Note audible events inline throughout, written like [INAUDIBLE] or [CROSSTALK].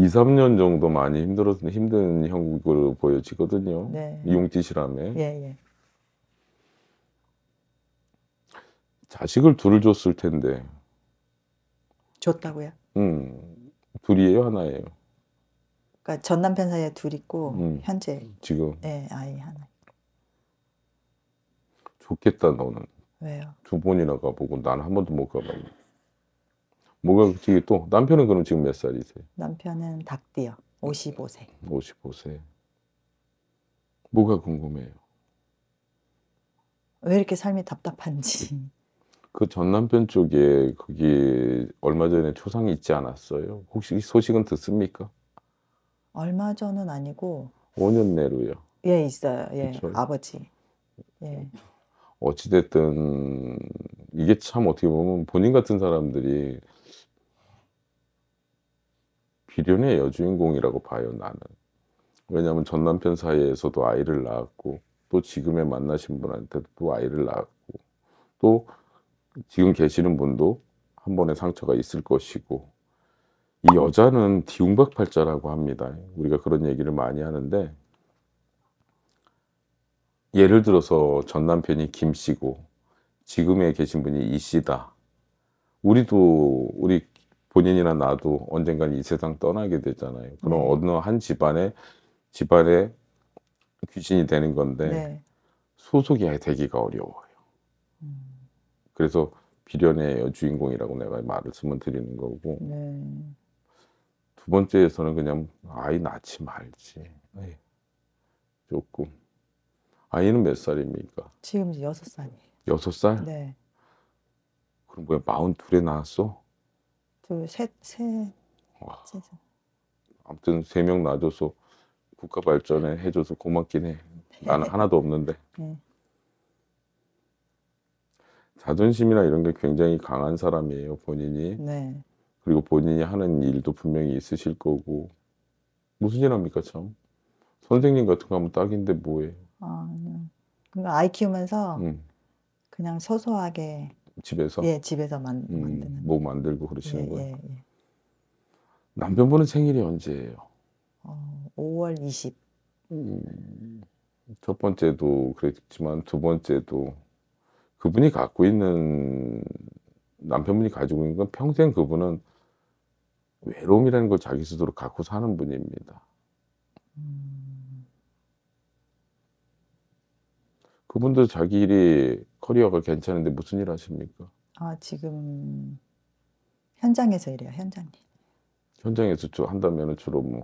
2, 3년 정도 많이 힘들었 힘든 형국으로 보여지거든요. 네. 이용지시라에 예, 예. 자식을 둘을 줬을 텐데. 줬다고요? 음, 둘이에요, 하나예요. 그러니까 전 남편 사이에 둘 있고 음, 현재 지금 네 아이 하나. 좋겠다 너는. 왜요? 두 번이나 가보고 난 한 번도 못 가봤는데. 뭐가 되게 또 남편은 그럼 지금 몇 살이세요? 남편은 닭띠요. 55세. 55세. 뭐가 궁금해요? 왜 이렇게 삶이 답답한지. 그전 그 남편 쪽에 거기 얼마 전에 초상이 있지 않았어요? 혹시 소식은 듣습니까? 얼마 전은 아니고 5년 내로요. 예, 있어요. 예, 그쵸? 아버지. 예. 어찌됐든 이게 참 어떻게 보면 본인 같은 사람들이 비련의 여주인공이라고 봐요 나는 왜냐하면 전 남편 사이에서도 아이를 낳았고 또지금에 만나신 분한테도 또 아이를 낳았고 또 지금 계시는 분도 한 번의 상처가 있을 것이고 이 여자는 디웅박팔자라고 합니다 우리가 그런 얘기를 많이 하는데 예를 들어서 전 남편이 김 씨고 지금에 계신 분이 이 씨다 우리도 우리 본인이나 나도 언젠간 이 세상 떠나게 되잖아요. 그럼 네. 어느 한 집안에 집안에 귀신이 되는 건데 네. 소속이 아예 되기가 어려워요. 음. 그래서 비련의 주인공이라고 내가 말을 쓰면 드리는 거고 네. 두 번째에서는 그냥 아이 낳지 말지 네. 조금 아이는 몇 살입니까? 지금 여섯 살이에요. 여섯 살? 네. 그럼 뭐야 마흔 둘에 낳았어? 둘, 셋, 셋. 아무튼 세 명 놔줘서 국가 발전에 해줘서 고맙긴 해. 나는 [LAUGHS] 하나도 없는데. 네. 자존심이나 이런 게 굉장히 강한 사람이에요, 본인이. 네. 그리고 본인이 하는 일도 분명히 있으실 거고. 무슨 일 합니까, 참? 선생님 같은 거 하면 딱인데 뭐해. 아, 그러니까 아이 키우면서 응. 음. 그냥 소소하게 집에서? 예, 집에서 만, 음, 만드는. 뭐 만들고 그러시는 예, 거예요? 예, 예. 남편분은 생일이 언제예요? 어, 5월 20. 음, 첫 번째도 그랬지만 두 번째도 그분이 갖고 있는 남편분이 가지고 있는 건 평생 그분은 외로움이라는 걸 자기 스스로 갖고 사는 분입니다. 음. 그분도 자기 일이 커리어가 괜찮은데 무슨 일 하십니까? 아 지금 현장에서 일해요 현장님. 현장에서 주 한다면 주로 뭐?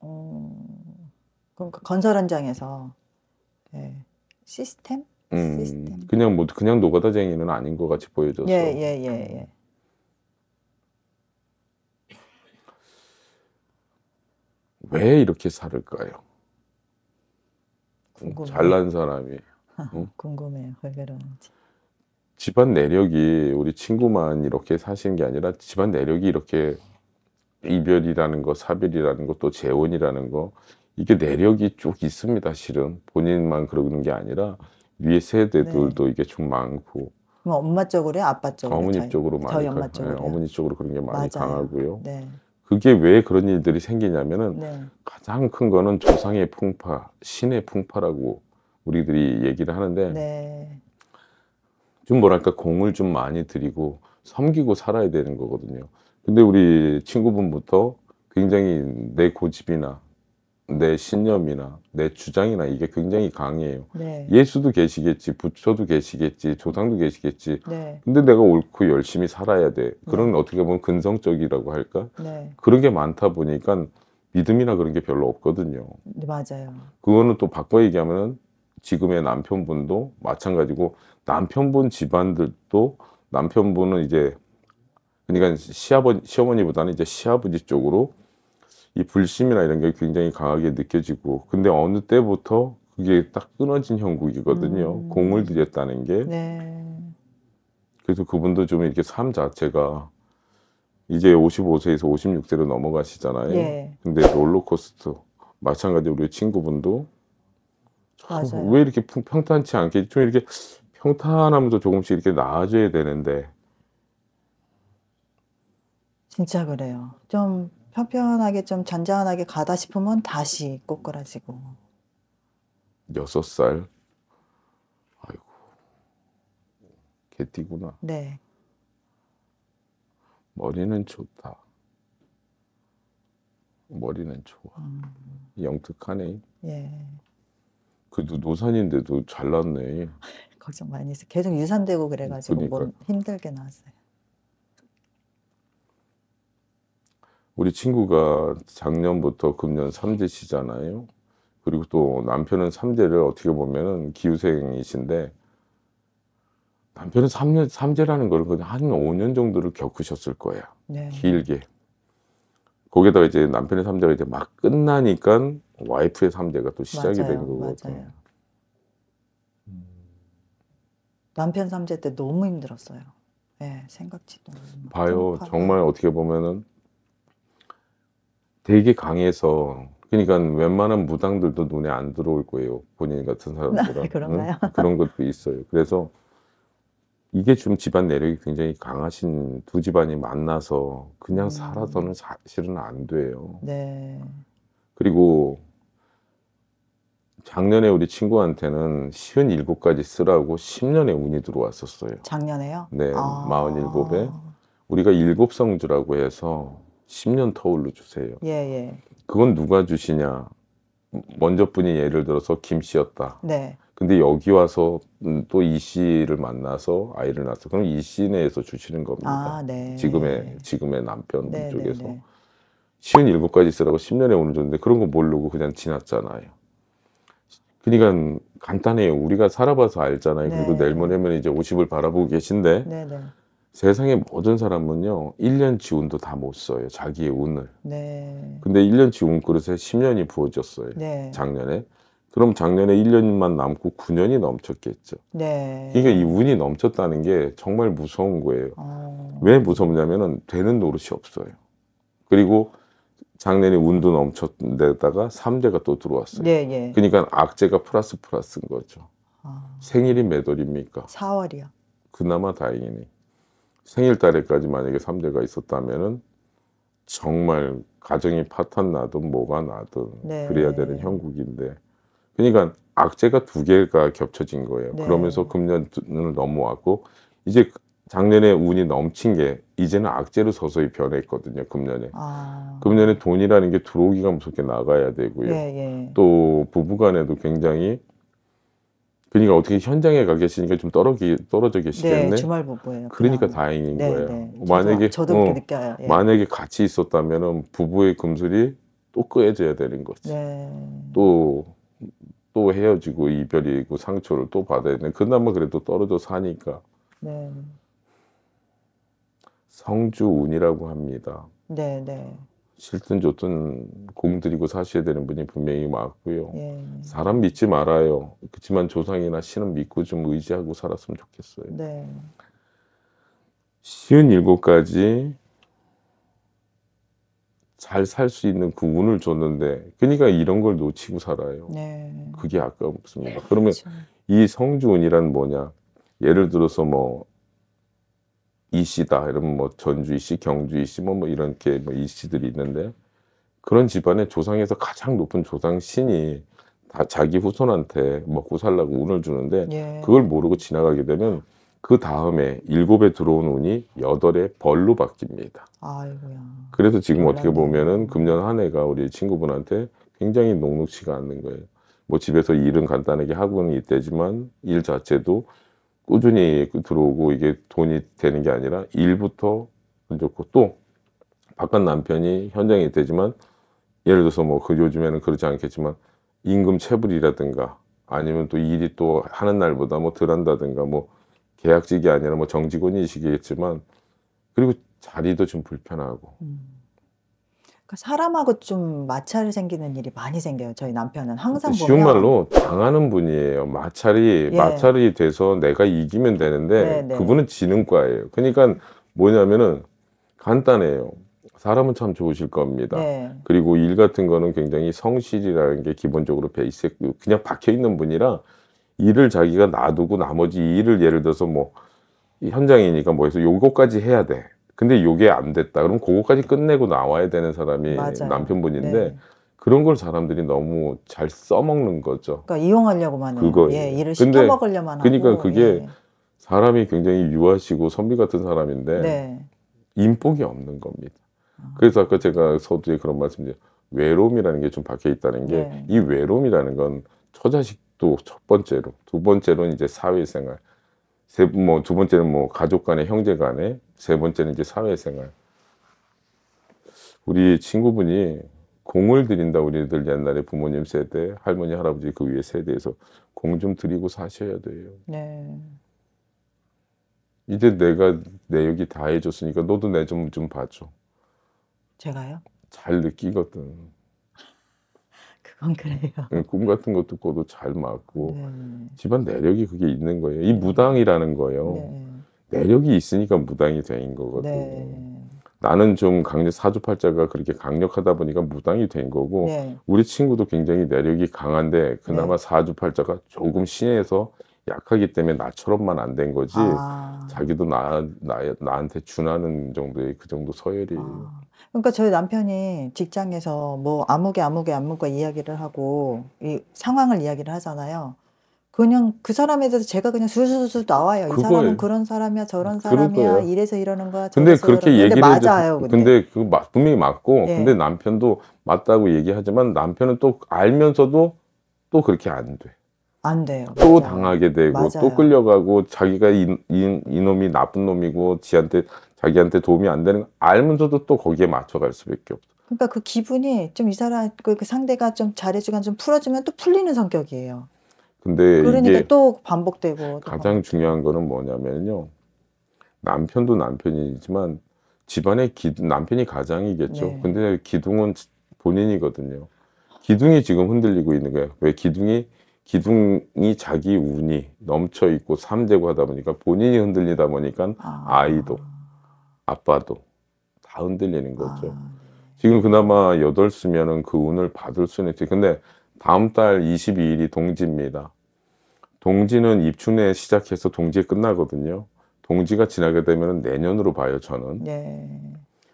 어 그러니까 건설 현장에서 네. 시스템? 음, 시스템. 그냥 뭐 그냥 노가다쟁이는 아닌 것 같이 보여져서. 예예예 예, 예, 예. 왜 이렇게 살을까요? 궁금해. 잘난 사람이. 응? 궁금해요. 왜 그러는지. 집안 내력이 우리 친구만 이렇게 사시는 게 아니라 집안 내력이 이렇게 이별이라는 거, 사별이라는 거, 또 재혼이라는 거 이게 내력이 쭉 있습니다. 실은 본인만 그러는 게 아니라 위에 세대들도 네. 이게 좀 많고. 뭐 엄마 쪽으로요, 아빠 쪽으로? 어머니 저희, 쪽으로 많이 저희 엄마 가, 예, 쪽으로 네, 어머니 쪽으로 그런 게 많이 맞아요. 강하고요. 네. 그게 왜 그런 일들이 생기냐면은 네. 가장 큰 거는 조상의 풍파, 신의 풍파라고 우리들이 얘기를 하는데 네. 좀 뭐랄까 공을 좀 많이 들이고 섬기고 살아야 되는 거거든요. 근데 우리 친구분부터 굉장히 내 고집이나 내 신념이나 내 주장이나 이게 굉장히 강해요. 네. 예수도 계시겠지, 부처도 계시겠지, 조상도 계시겠지. 네. 근데 내가 옳고 열심히 살아야 돼. 그런 네. 어떻게 보면 근성적이라고 할까? 네. 그런 게 많다 보니까 믿음이나 그런 게 별로 없거든요. 네, 맞아요. 그거는 또 바꿔 얘기하면 지금의 남편분도 마찬가지고 남편분 집안들도 남편분은 이제 그러니까 시아버 시어머니보다는 이제 시아버지 쪽으로 이 불심이나 이런 게 굉장히 강하게 느껴지고 근데 어느 때부터 그게 딱 끊어진 형국이거든요. 음. 공을 들였다는 게. 네. 그래서 그분도 좀 이렇게 삶 자체가 이제 55세에서 56세로 넘어가시잖아요. 예. 근데 롤러코스터 마찬가지 우리 친구분도 맞아요. 왜 이렇게 평탄치 않게 좀 이렇게 평탄하면서 조금씩 이렇게 나아져야 되는데 진짜 그래요. 좀 편편하게 좀 잔잔하게 가다 싶으면 다시 꼬꾸라지고. 여섯 살. 아이고 개띠구나. 네. 머리는 좋다. 머리는 좋아. 음. 영특하네. 예. 그래도 노산인데도 잘났네. [LAUGHS] 걱정 많이 했어. 계속 유산되고 그래가지고 그 힘들게 나왔어요. 우리 친구가 작년부터 금년 3대시잖아요. 그리고 또 남편은 3대를 어떻게 보면은 기우생이신데 남편은 3년, 삼대라는걸 그냥 한 5년 정도를 겪으셨을 거예요. 네. 길게. 거기다가 이제 남편의 3대가 이제 막 끝나니까 와이프의 3대가 또 시작이 맞아요, 된 거거든요. 맞아요. 남편 3제 때 너무 힘들었어요. 네, 생각지도 봐요. 정말 어떻게 보면은 되게 강해서 그러니까 웬만한 무당들도 눈에 안 들어올 거예요. 본인 같은 네, 사람들은 [LAUGHS] 그런가요? 그런 것도 있어요. 그래서 이게 지 집안 내력이 굉장히 강하신 두 집안이 만나서 그냥 음. 살아서는 사실은 안 돼요. 네. 그리고 작년에 우리 친구한테는 시은 일곱 가지 쓰라고 10년의 운이 들어왔었어요. 작년에요? 네, 아. 일곱에 우리가 일곱 성주라고 해서 10년 터울로 주세요. 예, 예. 그건 누가 주시냐? 먼저 분이 예를 들어서 김 씨였다. 네. 근데 여기 와서 음, 또이 씨를 만나서 아이를 낳았어. 그럼 이 씨 내에서 주시는 겁니다. 아, 네. 지금의 지금의 남편 네, 네 쪽에서 네, 네. 57가지 쓰라고 10년에 오늘 줬는데 그런 거 모르고 그냥 지났잖아요. 그러니까 간단해요. 우리가 살아봐서 알잖아요. 네. 그리고 내일모레면 이제 50을 바라보고 계신데 네, 네. 세상의 모든 사람은요, 1년치 운도 다 못 써요. 자기의 운을. 네. 근데 1년치 운 그릇에 10년이 부어졌어요. 네. 작년에. 그럼 작년에 1년만 남고 9년이 넘쳤겠죠. 네. 그러니까 이 운이 넘쳤다는 게 정말 무서운 거예요. 어... 왜 무섭냐면은 되는 노릇이 없어요. 그리고 작년에 운도 넘쳤는데다가 3대가 또 들어왔어요. 네, 네. 그러니까 악재가 플러스 플러스인 거죠. 어... 생일이 몇 월입니까? 4월이요. 그나마 다행이네. 생일달에까지 만약에 3대가 있었다면은 정말 가정이 파탄 나든 뭐가 나든 네. 그래야 되는 형국인데 그러니까 악재가 두 개가 겹쳐진 거예요. 네. 그러면서 금년을 넘어왔고 이제 작년에 운이 넘친 게 이제는 악재로 서서히 변했거든요. 금년에 아. 금년에 돈이라는 게 들어오기가 무섭게 나가야 되고요. 예, 예. 또 부부간에도 굉장히 그러니까 어떻게 현장에 가 계시니까 좀 떨어기, 떨어져 계시겠네. 네, 주말 부부예요. 그러니까 다행인 네, 거예요. 네. 만약에 저도, 저도 어, 느껴요. 예. 만약에 같이 있었다면 부부의 금슬이 또 끄해져야 되는 거지. 또또 네. 또 헤어지고 이별이고 상처를 또 받아야 되는. 그나마 그래도 떨어져 사니까. 네. 성주운이라고 합니다. 네, 네. 싫든 좋든 공들이고 사셔야 되는 분이 분명히 맞고요. 예. 사람 믿지 말아요. 그렇지만 조상이나 신은 믿고 좀 의지하고 살았으면 좋겠어요. 네. 쉬운 일곱 가지 잘 살 수 있는 그 운을 줬는데 그러니까 이런 걸 놓치고 살아요. 네. 그게 아까웠습니다. 그러면 그렇죠. 이 성주운이란 뭐냐? 예를 들어서 뭐 이씨다 이러뭐 전주 이씨, 경주 이씨 뭐, 뭐 이렇게 뭐 이씨들이 있는데 그런 집안의 조상에서 가장 높은 조상 신이 다 자기 후손한테 먹고 살라고 운을 주는데 예. 그걸 모르고 지나가게 되면 그 다음에 일곱에 들어온 운이 여덟에 벌로 바뀝니다. 아이고야. 그래서 지금 몰랐네. 어떻게 보면은 금년 한 해가 우리 친구분한테 굉장히 녹록치가 않는 거예요. 뭐 집에서 일은 간단하게 하고는 있대지만 일 자체도 꾸준히 들어오고 이게 돈이 되는 게 아니라 일부터 안 좋고 또 바깥 남편이 현장에 되지만 예를 들어서 뭐 그 요즘에는 그렇지 않겠지만 임금 체불이라든가 아니면 또 일이 또 하는 날보다 뭐 덜 한다든가 뭐 계약직이 아니라 뭐 정직원이시겠지만 그리고 자리도 좀 불편하고 음. 그러니까 사람하고 좀 마찰이 생기는 일이 많이 생겨요. 저희 남편은 항상 그러니까 보면 말로 당하는 분이에요. 마찰이 예. 마찰이 돼서 내가 이기면 되는데 네, 네. 그분은 지는 과예요. 그러니까 뭐냐면은 간단해요. 사람은 참 좋으실 겁니다. 네. 그리고 일 같은 거는 굉장히 성실이라는 게 기본적으로 베이스 그냥 박혀 있는 분이라 일을 자기가 놔두고 나머지 일을 예를 들어서 뭐 현장이니까 뭐 해서 요거까지 해야 돼. 근데 요게 안 됐다. 그럼 그거까지 끝내고 나와야 되는 사람이 맞아요. 남편분인데 네. 그런 걸 사람들이 너무 잘 써먹는 거죠. 그러니까 이용하려고만 그거 예, 일을 근데, 시켜먹으려만 그러니까 그게 예. 사람이 굉장히 유아시고 선비 같은 사람인데 네. 인복이 없는 겁니다. 아. 그래서 아까 제가 서두에 그런 말씀드린 외로움이라는 게 좀 박혀 있다는 게이 네. 외로움이라는 건 처자식도 첫 번째로 두 번째로는 이제 사회생활 세, 뭐, 두 번째는 뭐 가족 간에 형제 간에 세 번째는 이제 사회생활. 우리 친구분이 공을 드린다 우리들 옛날에 부모님 세대, 할머니, 할아버지 그 위에 세대에서 공 좀 드리고 사셔야 돼요. 네. 이제 내가 내 여기 다 해줬으니까 너도 내 좀 좀 봐줘. 제가요? 잘 느끼거든. [LAUGHS] 그건 그래요. 예, 꿈 같은 것도 꿔도 잘 맞고 네. 집안 내력이 그게 있는 거예요. 이 무당이라는 거예요. 네. 매력이 있으니까 무당이 된 거거든. 네. 나는 좀 강력 사주팔자가 그렇게 강력하다 보니까 무당이 된 거고 네. 우리 친구도 굉장히 내력이 강한데 그나마 네. 사주팔자가 조금 신에서 약하기 때문에 나처럼만 안 된 거지 아. 자기도 나, 나 나한테 준하는 정도의 그 정도 서열이 아. 그러니까 저희 남편이 직장에서 뭐 아무개 아무개 아무개 이야기를 하고 이 상황을 이야기를 하잖아요. 그냥 그 사람에 대해서 제가 그냥 술술술 나와요. 이 사람은 그런 사람이야, 저런 사람이야, 이래서 이러는 거야. 근데 그렇게 얘기를 근데 맞아요. 근데, 근데 그 맞, 분명히 맞고, 예. 근데 남편도 맞다고 얘기하지만 남편은 또 알면서도 또 그렇게 안 돼. 안 돼요. 또 맞아요. 당하게 되고 맞아요. 또 끌려가고 자기가 이, 이, 이놈이 나쁜 놈이고 지한테 자기한테 도움이 안 되는 알면서도 또 거기에 맞춰갈 수밖에 없어. 그러니까 그 기분이 좀 이 사람 그, 그 상대가 좀 잘해주고 좀 풀어주면 또 풀리는 성격이에요. 근데 그러니까 이게 또 반복되고 또 가장 반복되고. 중요한 거는 뭐냐면요. 남편도 남편이지만 집안의 기, 남편이 가장이겠죠. 네. 근데 기둥은 본인이거든요. 기둥이 지금 흔들리고 있는 거예요. 왜 기둥이 기둥이 자기 운이 넘쳐 있고 삼재고 하다 보니까 본인이 흔들리다 보니까 아. 이도 아빠도 다 흔들리는 거죠. 아. 네. 지금 그나마 여덟 수면은 그 운을 받을 수는 있지. 근데 다음 달 22일이 동지입니다. 동지는 입춘에 시작해서 동지에 끝나거든요. 동지가 지나게 되면 내년으로 봐요, 저는. 네.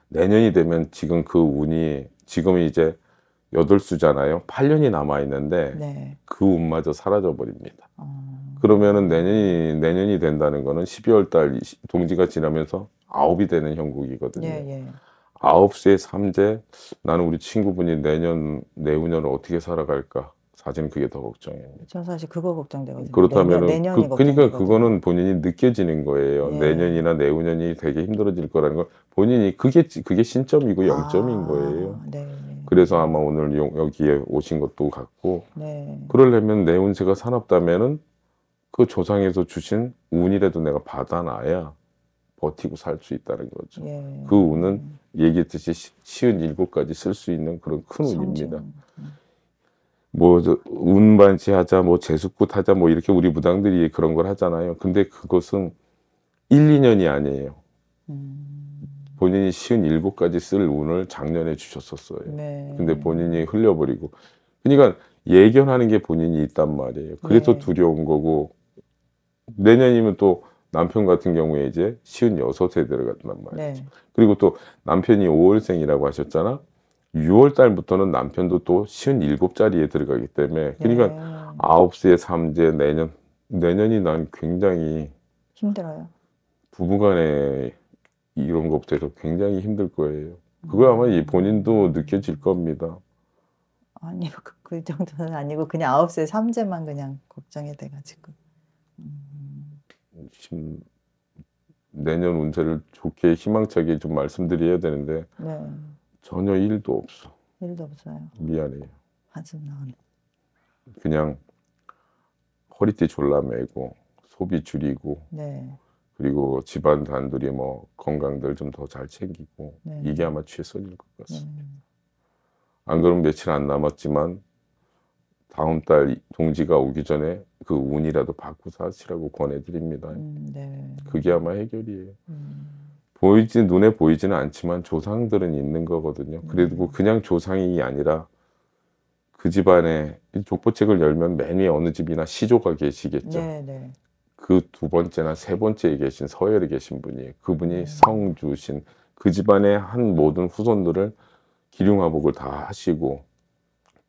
내년이 되면 지금 그 운이 지금 이제 여덟 수잖아요. 8년이 남아 있는데 네. 그 운마저 사라져 버립니다. 어... 아. 그러면은 내년이 내년이 된다는 거는 12월 달 동지가 지나면서 아홉이 되는 형국이거든요. 예, 예. 9시에 3제 나는 우리 친구분이 내년 내후년을 어떻게 살아갈까 사실은 그게 더 걱정이에요. 저 사실 그거 걱정되거든요. 그렇다면 내년, 그, 그러니까 그거는 본인이 느껴지는 거예요. 예. 내년이나 내후년이 되게 힘들어질 거라는 걸 본인이 그게 그게 신점이고 아, 영점인 아, 거예요. 네. 그래서 아마 오늘 요, 여기에 오신 것도 같고 네. 그러려면 내 운세가 사납다면은 그 조상에서 주신 운이라도 내가 받아놔야 버티고 살 수 있다는 거죠. 예. 그 운은 얘기했듯이 시은 일곱 가지 쓸 수 있는 그런 큰 운입니다. 음. 뭐 운반치 하자, 뭐 재수꽃 하자, 뭐 이렇게 우리 무당들이 그런 걸 하잖아요. 근데 그것은 1, 2년이 아니에요. 음. 본인이 시은 일곱 가지 쓸 운을 작년에 주셨었어요. 네. 근데 본인이 흘려버리고. 그러니까 예견하는 게 본인이 있단 말이에요. 그게 네. 더 두려운 거고 내년이면 또 남편 같은 경우에 이제 쉬운 여섯에 들어갔단 말이죠. 네. 그리고 또 남편이 5월생이라고 하셨잖아. 6월 달부터는 남편도 또 쉬운 일곱 자리에 들어가기 때문에 그러니까 네. 아홉 네. 세 삼재 내년 내년이 난 굉장히 힘들어요. 부부간에 이런 것부터 해서 굉장히 힘들 거예요. 그거 음. 아마 이 본인도 느껴질 겁니다. 아니요, [LAUGHS] 그, 그 정도는 아니고 그냥 아홉 세 삼재만 그냥 걱정이 돼가지고. 지금 내년 운세를 좋게 희망차게 좀 말씀드려야 되는데 네. 전혀 일도 없어. 일도 없어요. 미안해요. 가슴 나 그냥 허리띠 졸라 매고 소비 줄이고 네. 그리고 집안 단둘이 뭐 건강들 좀 더 잘 챙기고 네. 이게 아마 최선일 것 같습니다. 네. 안 그러면 며칠 안 남았지만 다음 달 동지가 오기 전에 그 운이라도 받고 하시라고 권해드립니다. 음, 네. 그게 아마 해결이에요. 음. 보이지 눈에 보이지는 않지만 조상들은 있는 거거든요. 그래도 음. 그냥 조상이 아니라 그 집안에 족보책을 열면 맨 위에 어느 집이나 시조가 계시겠죠. 네, 네. 그두 번째나 세 번째에 계신 서열에 계신 분이 그분이 네. 음. 성주신 그 집안의 한 모든 후손들을 기륭화복을 다 하시고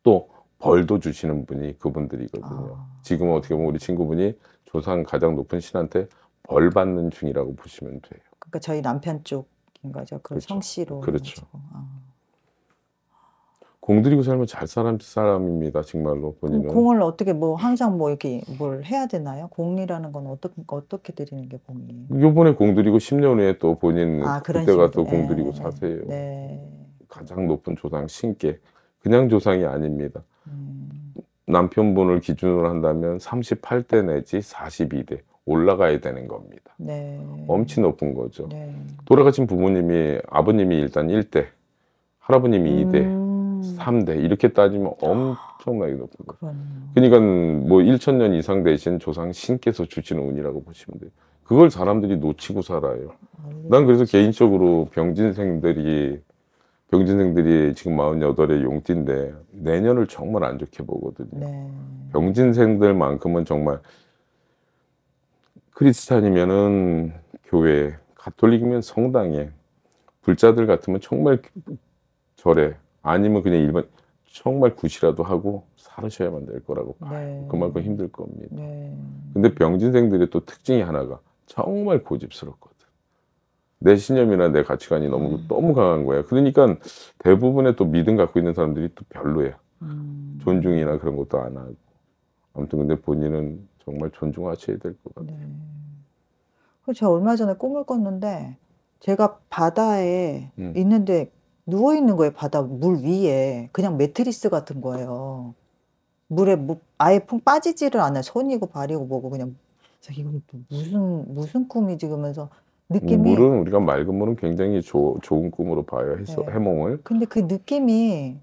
또 벌도 주시는 분이 그분들이거든요. 아. 지금 어떻게 보면 우리 친구분이 조상 가장 높은 신한테 벌 받는 중이라고 보시면 돼요. 그러니까 저희 남편 쪽인 거죠. 그 그렇죠. 성씨로. 그렇죠. 아. 공들이고 살면 잘 사람 사람입니다. 정말로 본인은. 공을 어떻게 뭐 항상 뭐 이렇게 뭘 해야 되나요? 공이라는 건 어떻게 어떻게 드리는 게 공이? 요번에 공들이고 10년 후에 또 본인 아, 그때가 또 공들이고 네. 사세요. 네. 가장 높은 조상 신께 그냥 조상이 아닙니다. 남편분을 기준으로 한다면 38대 내지 42대 올라가야 되는 겁니다. 네. 엄청 높은 거죠. 네. 돌아가신 부모님이 아버님이 일단 1대, 할아버님이 2대, 3대 음. 이렇게 따지면 엄청나게 높은 거예요. 그러니까 뭐1 0 0 0년 이상 되신 조상 신께서 주시는 운이라고 보시면 돼요. 그걸 사람들이 놓치고 살아요. 난 그래서 개인적으로 병진생들이 병진생들이 지금 48에 용띠인데 내년을 정말 안 좋게 보거든요. 네. 병진생들만큼은 정말 크리스찬이면은 교회, 가톨릭이면 성당에, 불자들 같으면 정말 절에, 아니면 그냥 일반 정말 굿이라도 하고 사르셔야만될 거라고 네. 그만큼 힘들 겁니다. 네. 근데 병진생들의 또 특징이 하나가 정말 고집스럽고 내 신념이나 내 가치관이 너무 음. 너무 강한 거야. 그러니까 대부분의 또 믿음 갖고 있는 사람들이 또 별로야. 음. 존중이나 그런 것도 안 하고. 아무튼 근데 본인은 정말 존중하셔야 될 것 같아요. 네. 제가 얼마 전에 꿈을 꿨는데 제가 바다에 음. 있는데 누워 있는 거예요. 바다 물 위에 그냥 매트리스 같은 거예요. 물에 뭐 아예 푹 빠지지를 않아요. 손이고 발이고 뭐고 그냥 이건 또 무슨 무슨 꿈이지 그러면서 느낌이 물은 우리가 맑은 물은 굉장히 조, 좋은 꿈으로 봐요 해서 네. 해몽을 근데 그 느낌이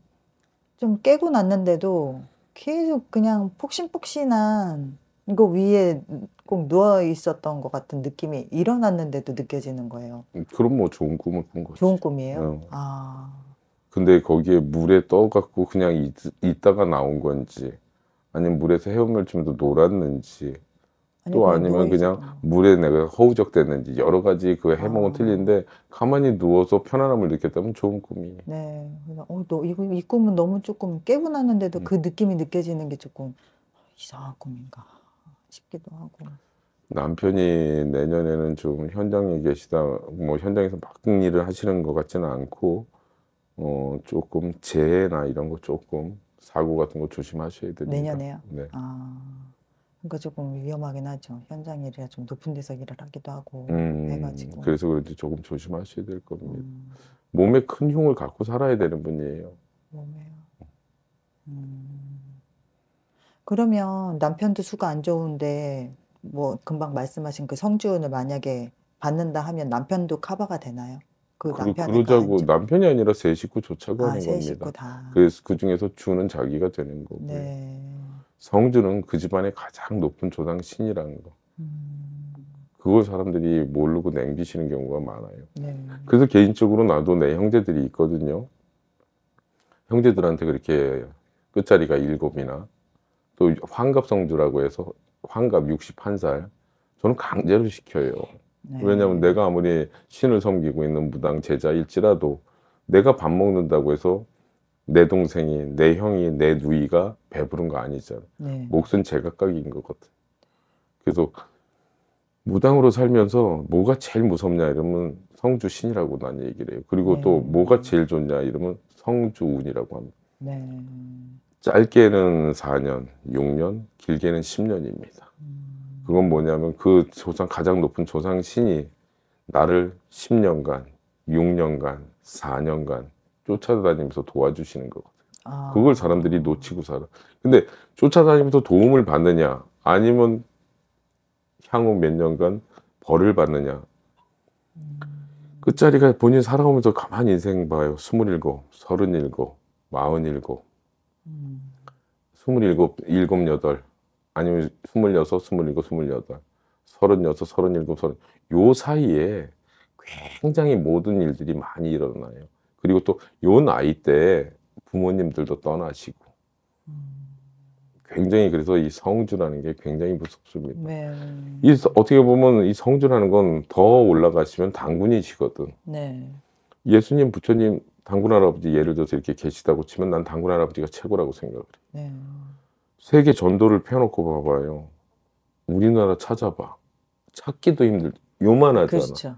좀 깨고 났는데도 계속 그냥 폭신폭신한 이거 위에 꼭 누워 있었던 것 같은 느낌이 일어났는데도 느껴지는 거예요. 음, 그럼 뭐 좋은 꿈을 꾼 거죠. 좋은 꿈이에요. 응. 어. 아. 근데 거기에 물에 떠갖고 그냥 있, 다가 나온 건지 아니면 물에서 헤엄을 치면 놀았는지 또 아니면 그냥 아. 물에 내가 허우적댔는지 여러 가지 그 해몽은 아. 틀린데 가만히 누워서 편안함을 느꼈다면 좋은 꿈이에요. 네. 어, 너, 이, 이 꿈은 너무 조금 깨고 났는데도 음. 그 느낌이 느껴지는 게 조금 이상한 꿈인가 싶기도 하고. 남편이 내년에는 좀 현장에 계시다, 뭐 현장에서 막 일을 하시는 것 같지는 않고, 어, 조금 재해나 이런 거 조금 사고 같은 거 조심하셔야 됩니다. 내년에요? 네. 아. 그러니까 조금 위험하긴 하죠. 현장일이라 좀 높은 데서 일을 하기도 하고 음, 해가지고. 그래서 그런지 조금 조심하셔야 될 겁니다. 음, 몸에 큰 흉을 갖고 살아야 되는 분이에요. 몸에요. 음. 그러면 남편도 수가 안 좋은데 뭐 금방 말씀하신 그 성지원을 만약에 받는다 하면 남편도 카바가 되나요? 그 그, 그러자고 남편이 아니라 세 식구 아, 조차고 하는 겁니다. 다. 그래서 그 중에서 주는 자기가 되는 거고. 요 네. 성주는 그 집안의 가장 높은 조상 신이라는 거. 그걸 사람들이 모르고 냉기시는 경우가 많아요. 네. 그래서 개인적으로 나도 내 형제들이 있거든요. 형제들한테 그렇게 끝자리가 일곱이나 또 환갑성주라고 해서 환갑 61살 저는 강제로 시켜요. 네. 왜냐하면 내가 아무리 신을 섬기고 있는 무당 제자일지라도 내가 밥 먹는다고 해서 내 동생이, 내 형이, 내 누이가 배부른 거 아니잖아. 네. 몫은 제각각인 거거든. 그래서 무당으로 살면서 뭐가 제일 무섭냐 이러면 성주 신이라고 난 얘기를 해요. 그리고 네. 또 뭐가 제일 좋냐 이러면 성주 운이라고 합니다. 네. 짧게는 4년, 6년, 길게는 10년입니다. 음. 그건 뭐냐면 그 조상 가장 높은 조상 신이 나를 10년간, 6년간, 4년간 쫓아다니면서 도와주시는 거거든요. 아. 그걸 사람들이 놓치고 살아. 근데 쫓아다니면서 도움을 받느냐, 아니면 향후 몇 년간 벌을 받느냐. 음. 그 자리가 본인 살아오면서 가만히 인생 봐요. 27, 37, 47. 일곱 마흔일곱, 아니면 26, 27, 28. 36, 37, 3덟요 사이에 굉장히 모든 일들이 많이 일어나요. 그리고 또 요 나이 때 부모님들도 떠나시고 굉장히 그래서 이 성주라는 게 굉장히 무섭습니다. 네. 이 어떻게 보면 이 성주라는 건 더 올라가시면 당군이시거든. 네. 예수님 부처님 당군 할아버지 예를 들어서 이렇게 계시다고 치면 난 당군 할아버지가 최고라고 생각을 해. 네. 세계 전도를 펴놓고 봐봐요. 우리나라 찾아봐. 찾기도 힘들. 요만하잖아. 그렇죠.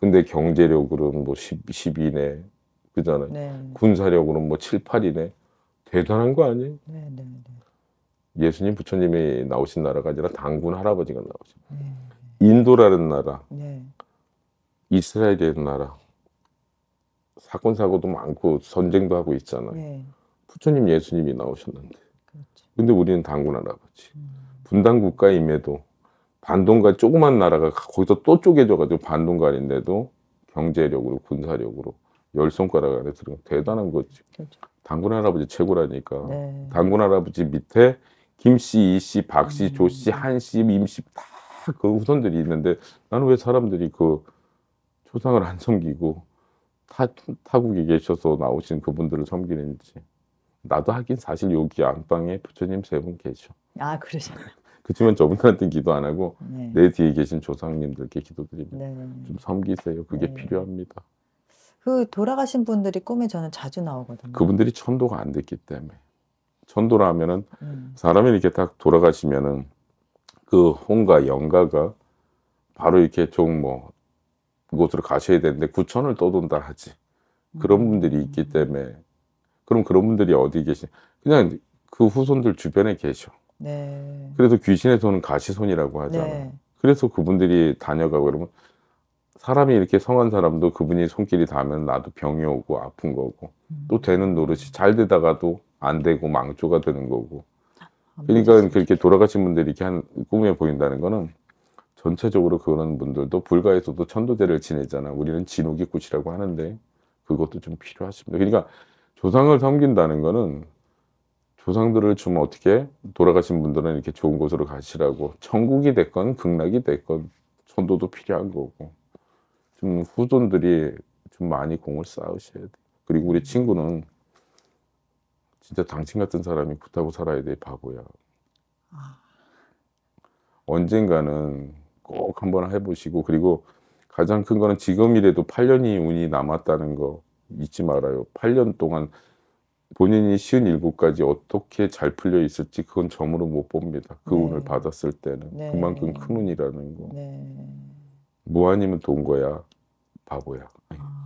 근데 경제력으로는 뭐 10, 10이네, 그잖아요. 네. 군사력으로는 뭐 7, 8이네. 대단한 거 아니에요? 네, 네, 네. 예수님 부처님이 나오신 나라가 아니라 당군 할아버지가 나오신 네. 네. 인도라는 나라, 네. 이스라엘이라는 나라, 사건 사고도 많고 선쟁도 하고 있잖아요. 네. 부처님 예수님이 나오셨는데, 그렇죠. 근데 우리는 당군 할아버지. 음. 분당 국가임에도 반동가 조그만 나라가 거기서 또 쪼개져가지고 반동가인데도 경제력으로 군사력으로 열 손가락 안에 들어 대단한 거지. 그렇죠. 단군 할아버지 최고라니까. 네. 단군 할아버지 밑에 김씨, 이씨, 박씨, 음. 조씨, 한씨, 임씨 다그 후손들이 있는데 나는 왜 사람들이 그 초상을 안 섬기고 타, 타국에 계셔서 나오신 그분들을 섬기는지. 나도 하긴 사실 여기 안방에 부처님 세 분 계셔. 아 그러셨나요? [LAUGHS] 그렇만 저분한테 들 기도 안 하고 네. 내 뒤에 계신 조상님들께 기도드립니다. 네. 네, 네. 좀 섬기세요. 그게 네. 필요합니다. 그 돌아가신 분들이 꿈에 저는 자주 나오거든요. 그분들이 천도가 안 됐기 때문에 천도라면은 음. 사람이 이렇게 딱 돌아가시면은 그 혼과 영가가 바로 이렇게 좀뭐 그곳으로 가셔야 되는데 구천을 떠돈다 하지 그런 음. 분들이 있기 때문에 그럼 그런 분들이 어디 계시 그냥 그 후손들 주변에 계셔. 네. 그래서 귀신의 손은 가시손이라고 하잖아요. 네. 그래서 그분들이 다녀가고 그러면 사람이 이렇게 성한 사람도 그분이 손길이 닿으면 나도 병이 오고 아픈 거고 음. 또 되는 노릇이 잘 되다가도 안 되고 망조가 되는 거고 아, 그러니까 그렇게 돌아가신 분들이 이렇게 한 꿈에 보인다는 거는 전체적으로 그런 분들도 불가에서도 천도제를 지내잖아 우리는 진옥이꽃이라고 하는데 그것도 좀 필요하십니다 그러니까 조상을 섬긴다는 거는 조상들을 좀 어떻게 돌아가신 분들은 이렇게 좋은 곳으로 가시라고 천국이 됐건 극락이 됐건 천도도 필요한 거고 좀 후손들이 좀 많이 공을 쌓으셔야 돼. 그리고 우리 친구는 진짜 당신 같은 사람이 붙하고 살아야 돼, 바보야. 아. 언젠가는 꼭 한번 해보시고, 그리고 가장 큰 거는 지금이라도 8년이 운이 남았다는 거 잊지 말아요. 8년 동안 본인이 쉬운 일곱까지 어떻게 잘 풀려 있을지 그건 점으로 못 봅니다. 그 네. 운을 받았을 때는 네. 그만큼 큰 운이라는 거. 네. 무한이면 돈 거야. 바보야. 네. 아.